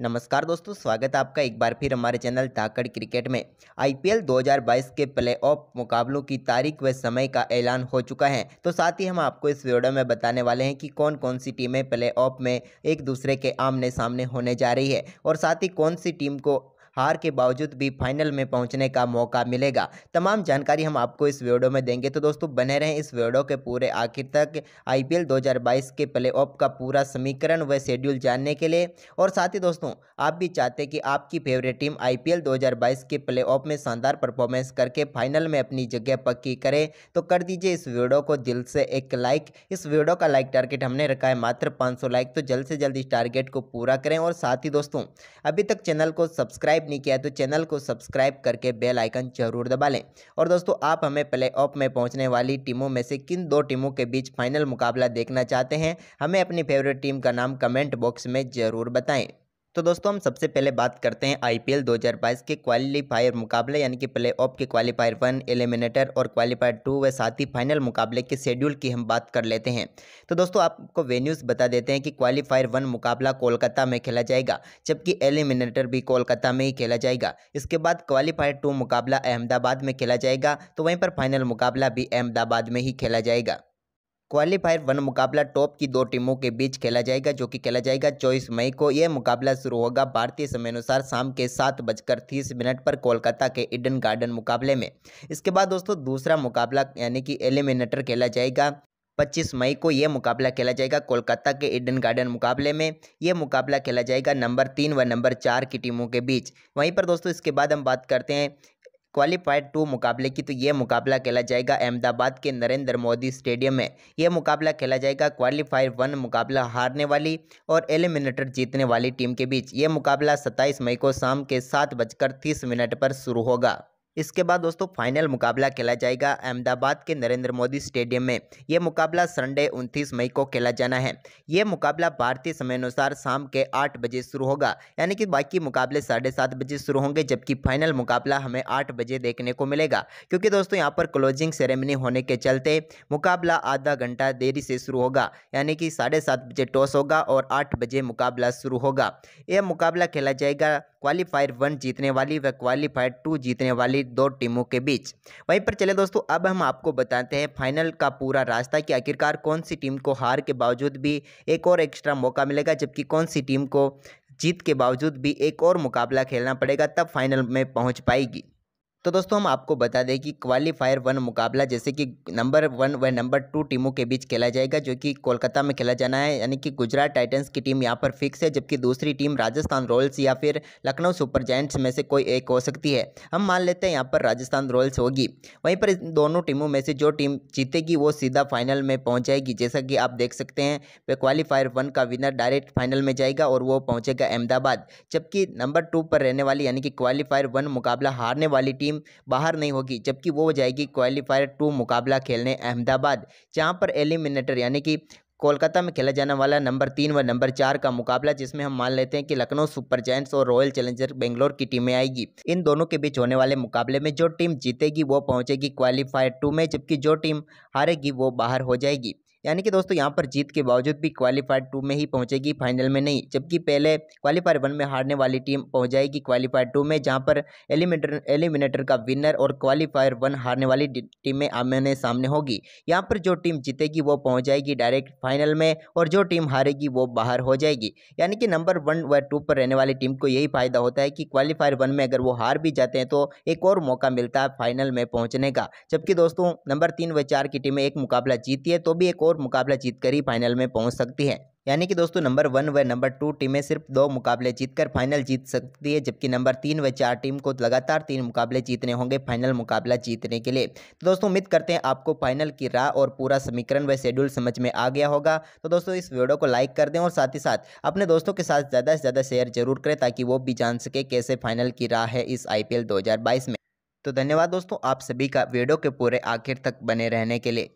नमस्कार दोस्तों स्वागत है आपका एक बार फिर हमारे चैनल ताकड़ क्रिकेट में आईपीएल 2022 के प्लेऑफ मुकाबलों की तारीख व समय का ऐलान हो चुका है तो साथ ही हम आपको इस वीडियो में बताने वाले हैं कि कौन कौन सी टीमें प्लेऑफ में एक दूसरे के आमने सामने होने जा रही है और साथ ही कौन सी टीम को हार के बावजूद भी फाइनल में पहुंचने का मौका मिलेगा तमाम जानकारी हम आपको इस वीडियो में देंगे तो दोस्तों बने रहें इस वीडियो के पूरे आखिर तक आईपीएल 2022 के ऑफ का पूरा समीकरण व शेड्यूल जानने के लिए और साथ ही दोस्तों आप भी चाहते कि आपकी फेवरेट टीम आई 2022 के ऑफ में शानदार परफॉर्मेंस करके फाइनल में अपनी जगह पक्की करे तो कर दीजिए इस वीडियो को दिल से एक लाइक इस वीडियो का लाइक टारगेट हमने रखा है मात्र 500 लाइक तो जल्द से जल्द इस टारगेट को पूरा करें और साथ ही दोस्तों अभी तक चैनल को सब्सक्राइब नहीं किया है तो चैनल को सब्सक्राइब करके बेल आइकन जरूर दबा लें और दोस्तों आप हमें प्ले ऑफ में पहुंचने वाली टीमों में से किन दो टीमों के बीच फाइनल मुकाबला देखना चाहते हैं हमें अपनी फेवरेट टीम का नाम कमेंट बॉक्स में ज़रूर बताएँ तो दोस्तों हम सबसे पहले बात करते हैं आईपीएल 2022 के क्वालिफायर मुकाबले यानी कि प्ले ऑफ के क्वालिफायर वन एलिमिनेटर और क्वालिफायर टू व साथ ही फाइनल मुकाबले के शेड्यूल की हम बात कर लेते हैं तो दोस्तों आपको वेन्यूज़ बता देते हैं कि क्वालिफायर वन मुकाबला कोलकाता में खेला जाएगा जबकि एलिमिनेटर भी कोलकाता में ही खेला जाएगा इसके बाद क्वालिफायर टू मुकाबला अहमदाबाद में खेला जाएगा तो वहीं पर फाइनल मुकाबला भी अहमदाबाद में ही खेला जाएगा क्वालिफायर वन मुकाबला टॉप की दो टीमों के बीच खेला जाएगा जो कि खेला जाएगा चौबीस मई को यह मुकाबला शुरू होगा भारतीय समय अनुसार शाम के सात बजकर तीस मिनट पर कोलकाता के इडन गार्डन मुकाबले में इसके बाद दोस्तों दूसरा मुकाबला यानी कि एलिमिनेटर खेला जाएगा 25 मई को यह मुकाबला खेला जाएगा कोलकाता के इडन गार्डन मुकाबले में यह मुकाबला खेला जाएगा नंबर तीन व नंबर चार की टीमों के बीच वहीं पर दोस्तों इसके बाद हम बात करते हैं क्वालिफाइड टू मुकाबले की तो ये मुकाबला खेला जाएगा अहमदाबाद के नरेंद्र मोदी स्टेडियम में यह मुकाबला खेला जाएगा क्वालिफाइड वन मुकाबला हारने वाली और एलिमिनेटर जीतने वाली टीम के बीच ये मुकाबला सत्ताईस मई को शाम के सात बजकर तीस मिनट पर शुरू होगा इसके बाद दोस्तों फाइनल मुकाबला खेला जाएगा अहमदाबाद के नरेंद्र मोदी स्टेडियम में ये मुकाबला संडे उनतीस मई को खेला जाना है ये मुकाबला भारतीय समय अनुसार शाम के आठ बजे शुरू होगा यानी कि बाकी मुकाबले साढ़े सात बजे शुरू होंगे जबकि फाइनल मुकाबला हमें आठ बजे देखने को मिलेगा क्योंकि दोस्तों यहाँ पर क्लोजिंग सेरेमनी होने के चलते मुकाबला आधा घंटा देरी से शुरू होगा यानी कि साढ़े सात बजे टॉस होगा और आठ बजे मुकाबला शुरू होगा यह मुकाबला खेला जाएगा क्वालिफायर वन जीतने वाली व क्वालिफायर टू जीतने वाली दो टीमों के बीच वहीं पर चले दोस्तों अब हम आपको बताते हैं फाइनल का पूरा रास्ता कि आखिरकार कौन सी टीम को हार के बावजूद भी एक और एक्स्ट्रा मौका मिलेगा जबकि कौन सी टीम को जीत के बावजूद भी एक और मुकाबला खेलना पड़ेगा तब फाइनल में पहुँच पाएगी तो दोस्तों हम आपको बता दें कि क्वालिफायर वन मुकाबला जैसे कि नंबर वन व नंबर टू टीमों के बीच खेला जाएगा जो कि कोलकाता में खेला जाना है यानी कि गुजरात टाइटन्स की टीम यहाँ पर फिक्स है जबकि दूसरी टीम राजस्थान रॉयल्स या फिर लखनऊ सुपर जैंट्स में से कोई एक हो सकती है हम मान लेते हैं यहाँ पर राजस्थान रॉयल्स होगी वहीं पर दोनों टीमों में से जो टीम जीतेगी वो सीधा फाइनल में पहुँच जाएगी जैसा कि आप देख सकते हैं वे क्वालिफायर वन का विनर डायरेक्ट फाइनल में जाएगा और वो पहुँचेगा अहमदाबाद जबकि नंबर टू पर रहने वाली यानी कि क्वालिफायर वन मुकाबला हारने वाली टीम टीम बाहर नहीं होगी जबकि वो जाएगी क्वालिफायर टू मुकाबला खेलने अहमदाबाद जहाँ पर एलिमिनेटर यानी कि कोलकाता में खेला जाने वाला नंबर तीन व नंबर चार का मुकाबला जिसमें हम मान लेते हैं कि लखनऊ सुपर जैंट्स और रॉयल चैलेंजर बेंगलोर की टीमें आएगी इन दोनों के बीच होने वाले मुकाबले में जो टीम जीतेगी वो पहुंचेगी क्वालिफायर टू में जबकि जो टीम हारेगी वो बाहर हो जाएगी यानी कि दोस्तों यहाँ पर जीत के बावजूद भी क्वालिफायर टू में ही पहुँचेगी फाइनल में नहीं जबकि पहले क्वालिफायर वन में हारने वाली टीम पहुँच जाएगी क्वालिफायर टू में जहाँ पर एलिमिनेटर एलिमिनेटर का विनर और क्वालिफायर वन हारने वाली टीमें आमने सामने होगी यहाँ पर जो टीम जीतेगी वो पहुँच जाएगी डायरेक्ट फाइनल में और जो टीम हारेगी वो बाहर हो जाएगी यानी कि नंबर वन व टू पर रहने वाली टीम को यही फायदा होता है कि क्वालिफायर वन में अगर वो हार भी जाते हैं तो एक और मौका मिलता है फाइनल में पहुंचने का जबकि दोस्तों नंबर तीन व चार की टीमें एक मुकाबला जीती है तो भी एक और और मुकाबला जीतकर ही फाइनल में पहुंच सकती है यानी कि दोस्तों नंबर वन व नंबर टू टीमें सिर्फ दो मुकाबले जीतकर फाइनल जीत सकती है जबकि नंबर तीन व चार टीम को लगातार तीन मुकाबले जीतने होंगे फाइनल मुकाबला जीतने के लिए तो दोस्तों उम्मीद करते हैं आपको फाइनल की राह और पूरा समीकरण व शेड्यूल समझ में आ गया होगा तो दोस्तों इस वीडियो को लाइक कर दें और साथ ही साथ अपने दोस्तों के साथ ज़्यादा से ज़्यादा शेयर जरूर करें ताकि वो भी जान सके कैसे फाइनल की राह है इस आई पी में तो धन्यवाद दोस्तों आप सभी का वीडियो के पूरे आखिर तक बने रहने के लिए